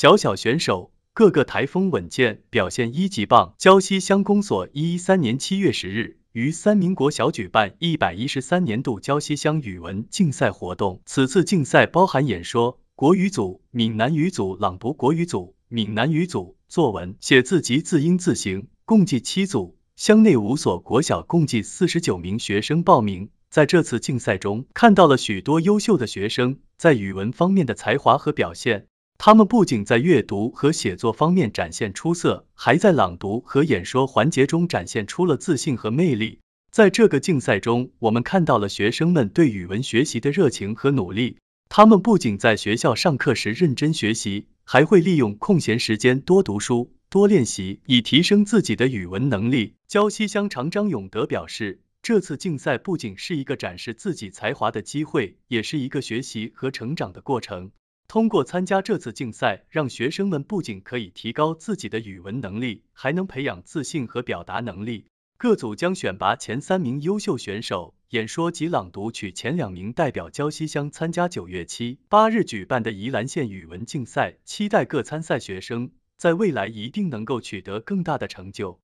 小小选手，各个台风稳健，表现一级棒。胶西乡公所一一三年七月十日于三民国小举办一百一十三年度胶西乡语文竞赛活动。此次竞赛包含演说国语组、闽南语组、朗读国语组、闽南语组、作文、写字及字音字形，共计七组。乡内五所国小共计四十九名学生报名。在这次竞赛中，看到了许多优秀的学生在语文方面的才华和表现。他们不仅在阅读和写作方面展现出色，还在朗读和演说环节中展现出了自信和魅力。在这个竞赛中，我们看到了学生们对语文学习的热情和努力。他们不仅在学校上课时认真学习，还会利用空闲时间多读书、多练习，以提升自己的语文能力。胶西乡长张永德表示，这次竞赛不仅是一个展示自己才华的机会，也是一个学习和成长的过程。通过参加这次竞赛，让学生们不仅可以提高自己的语文能力，还能培养自信和表达能力。各组将选拔前三名优秀选手，演说及朗读取前两名代表胶西乡参加九月七、八日举办的宜兰县语文竞赛。期待各参赛学生在未来一定能够取得更大的成就。